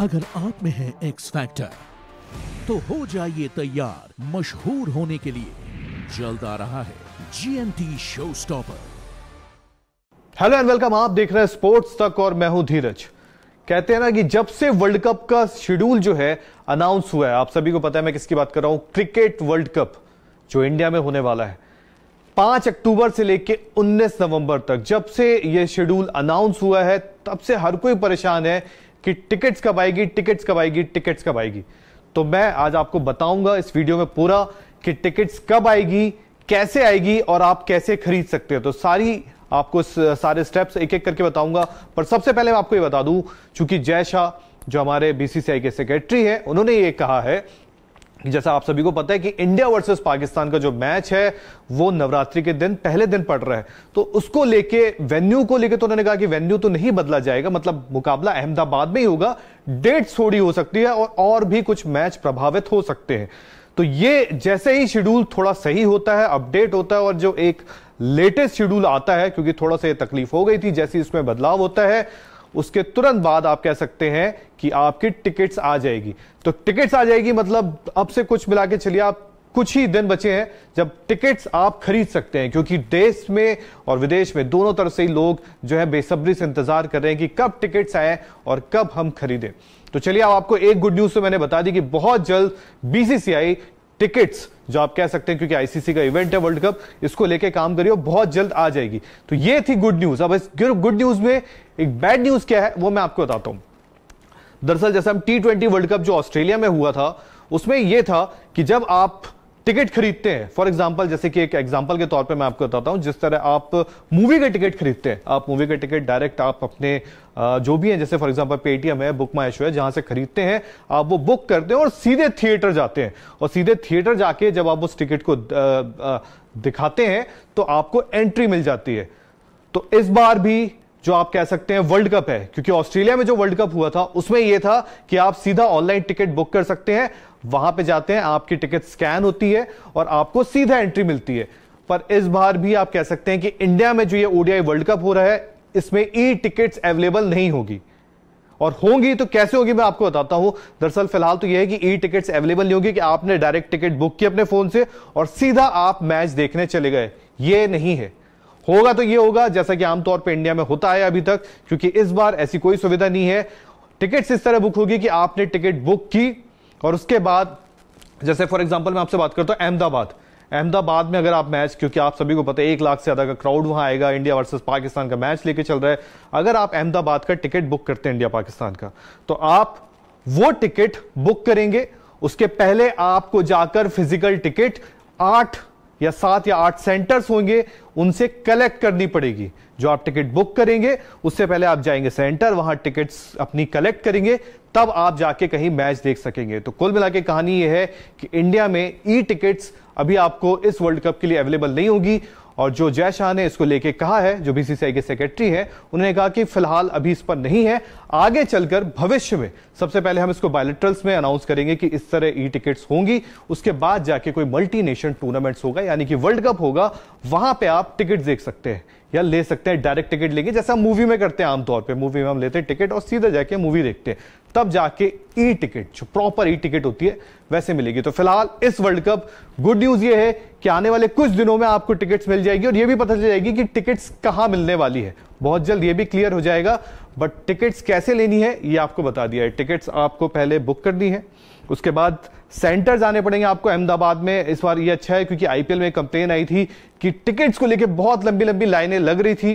अगर आप में है एक्स फैक्टर तो हो जाइए तैयार मशहूर होने के लिए जल्द आ रहा है GNT show stopper hello and welcome आप देख रहे हैं स्पोर्ट्स तक और मैं हूं धीरज कहते हैं ना कि जब से वर्ल्ड कप का शेड्यूल जो है अनाउंस हुआ है आप सभी को पता है मैं किसकी बात कर रहा हूं क्रिकेट वर्ल्ड कप जो इंडिया में होने वाला है पांच अक्टूबर से लेकर 19 नवंबर तक जब से यह शेड्यूल अनाउंस हुआ है तब से हर कोई परेशान है कि टिकट्स कब आएगी टिकट्स कब आएगी टिकट्स कब आएगी तो मैं आज आपको बताऊंगा इस वीडियो में पूरा कि टिकट्स कब आएगी कैसे आएगी और आप कैसे खरीद सकते हो तो सारी आपको सारे स्टेप्स एक एक करके बताऊंगा पर सबसे पहले मैं आपको ये बता दूं चूंकि जय शाह जो हमारे बीसीसीआई के सेक्रेटरी है उन्होंने ये कहा है जैसा आप सभी को पता है कि इंडिया वर्सेस पाकिस्तान का जो मैच है वो नवरात्रि के दिन पहले दिन पड़ रहा है तो उसको लेके वेन्यू को लेके तो उन्होंने कहा कि वेन्यू तो नहीं बदला जाएगा मतलब मुकाबला अहमदाबाद में ही होगा डेट थोड़ी हो सकती है और, और भी कुछ मैच प्रभावित हो सकते हैं तो ये जैसे ही शेड्यूल थोड़ा सही होता है अपडेट होता है और जो एक लेटेस्ट शेड्यूल आता है क्योंकि थोड़ा सा ये तकलीफ हो गई थी जैसे इसमें बदलाव होता है उसके तुरंत बाद आप कह सकते हैं कि आपकी टिकट्स आ जाएगी तो टिकट्स आ जाएगी मतलब अब से कुछ मिला के चलिए आप कुछ ही दिन बचे हैं जब टिकट्स आप खरीद सकते हैं क्योंकि देश में और विदेश में दोनों तरफ से ही लोग जो है बेसब्री से इंतजार कर रहे हैं कि कब टिकट्स आए और कब हम खरीदें तो चलिए अब आपको एक गुड न्यूज तो मैंने बता दी कि बहुत जल्द बीसीसीआई टिकट्स जो आप कह सकते हैं क्योंकि आईसीसी का इवेंट है वर्ल्ड कप इसको लेके काम करिए बहुत जल्द आ जाएगी तो ये थी गुड न्यूज अब इस गुड न्यूज में एक बैड न्यूज क्या है वो मैं आपको बताता हूं दरअसल जैसे हम टी वर्ल्ड कप जो ऑस्ट्रेलिया में हुआ था उसमें यह था कि जब आप टिकट खरीदते हैं फॉर एग्जाम्पल जैसे कि एक एग्जाम्पल के तौर पर मैं आपको बताता हूँ जिस तरह आप मूवी का टिकट खरीदते हैं आप मूवी का टिकट डायरेक्ट आप अपने जो भी है जैसे फॉर एग्जाम्पल पेटीएम है बुक माई शो है जहां से खरीदते हैं आप वो बुक करते हैं और सीधे थिएटर जाते हैं और सीधे थिएटर जाके जब आप उस टिकट को दिखाते हैं तो आपको एंट्री मिल जाती है तो इस बार भी जो आप कह सकते हैं वर्ल्ड कप है क्योंकि ऑस्ट्रेलिया में जो वर्ल्ड कप हुआ था उसमें यह था कि आप सीधा ऑनलाइन टिकट बुक कर सकते हैं वहां पे जाते हैं आपकी टिकट स्कैन होती है और आपको सीधा एंट्री मिलती है पर इस बार भी आप कह सकते हैं कि इंडिया में जो ये ओडीआई वर्ल्ड कप हो रहा है इसमें ई टिकट्स अवेलेबल नहीं होगी और होंगी तो कैसे होगी मैं आपको बताता हूं दरअसल फिलहाल तो यह है कि ई टिकट्स अवेलेबल नहीं होगी कि आपने डायरेक्ट टिकट बुक की अपने फोन से और सीधा आप मैच देखने चले गए ये नहीं है होगा तो ये होगा जैसा कि आमतौर पर इंडिया में होता है अभी तक क्योंकि इस बार ऐसी कोई सुविधा नहीं है टिकट इस तरह बुक होगी कि आपने टिकट बुक की और उसके बाद जैसे फॉर एग्जाम्पल मैं आपसे बात करता हूँ अहमदाबाद अहमदाबाद में अगर आप मैच क्योंकि आप सभी को पता है एक लाख से ज़्यादा का क्राउड वहां आएगा इंडिया वर्सेस पाकिस्तान का मैच लेके चल रहा है अगर आप अहमदाबाद का टिकट बुक करते हैं इंडिया पाकिस्तान का तो आप वो टिकट बुक करेंगे उसके पहले आपको जाकर फिजिकल टिकट आठ या सात या आठ सेंटर्स होंगे उनसे कलेक्ट करनी पड़ेगी जो आप टिकट बुक करेंगे उससे पहले आप जाएंगे सेंटर वहां टिकट्स अपनी कलेक्ट करेंगे तब आप जाके कहीं मैच देख सकेंगे तो कुल मिला के कहानी यह है कि इंडिया में ई टिकट्स अभी आपको इस वर्ल्ड कप के लिए अवेलेबल नहीं होगी और जो जय शाह ने इसको लेके कहा है जो बीसीसीआई के सेक्रेटरी हैं उन्होंने कहा कि फिलहाल अभी इस पर नहीं है आगे चलकर भविष्य में सबसे पहले हम इसको बायोलिट्रल्स में अनाउंस करेंगे कि इस तरह ई टिकट्स होंगी उसके बाद जाके कोई मल्टी नेशन टूर्नामेंट्स होगा यानी कि वर्ल्ड कप होगा वहां पर आप टिकट देख सकते हैं या ले सकते हैं डायरेक्ट टिकट लेंगे जैसा मूवी में करते हैं आमतौर पे मूवी में हम लेते हैं टिकट और सीधे जाके मूवी देखते हैं तब जाके ई टिकट जो प्रॉपर ई टिकट होती है वैसे मिलेगी तो फिलहाल इस वर्ल्ड कप गुड न्यूज ये है कि आने वाले कुछ दिनों में आपको टिकट्स मिल जाएगी और ये भी पता चल जाएगी कि टिकट्स कहाँ मिलने वाली है बहुत जल्द ये भी क्लियर हो जाएगा बट टिकट्स कैसे लेनी है ये आपको बता दिया है टिकट्स आपको पहले बुक करनी है उसके बाद सेंटर जाने पड़ेंगे आपको अहमदाबाद में इस बार ये अच्छा है क्योंकि आईपीएल में कंप्लेन आई थी कि टिकट्स को लेके बहुत लंबी लंबी लाइनें लग रही थी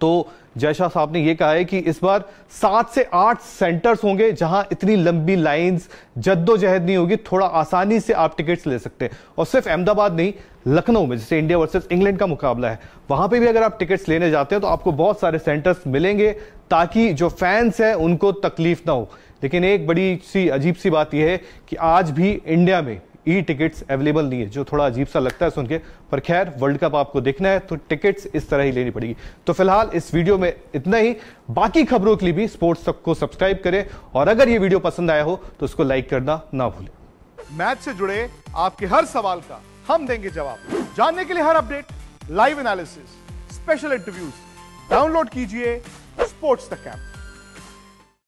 तो जयशाह साहब ने यह कहा है कि इस बार सात से आठ सेंटर्स होंगे जहां इतनी लंबी लाइंस जद्दोजहद नहीं होगी थोड़ा आसानी से आप टिकट्स ले सकते हैं और सिर्फ अहमदाबाद नहीं लखनऊ में जैसे इंडिया वर्सेस इंग्लैंड का मुकाबला है वहां पे भी अगर आप टिकट्स लेने जाते हैं तो आपको बहुत सारे सेंटर्स मिलेंगे ताकि जो फैंस हैं उनको तकलीफ ना हो लेकिन एक बड़ी सी अजीब सी बात यह है कि आज भी इंडिया में ई टिकट्स अवेलेबल नहीं है जो थोड़ा अजीब सा लगता है सुन के पर खैर वर्ल्ड कप आपको देखना है तो टिकट्स इस तरह ही लेनी पड़ेगी तो फिलहाल इस वीडियो में इतना ही बाकी खबरों के लिए भी स्पोर्ट्स तक को सब्सक्राइब करें और अगर ये वीडियो पसंद आया हो तो उसको लाइक करना ना भूलें मैच से जुड़े आपके हर सवाल का हम देंगे जवाब जानने के लिए हर update live analysis special interviews download कीजिए स्पोर्ट्स तक ऐप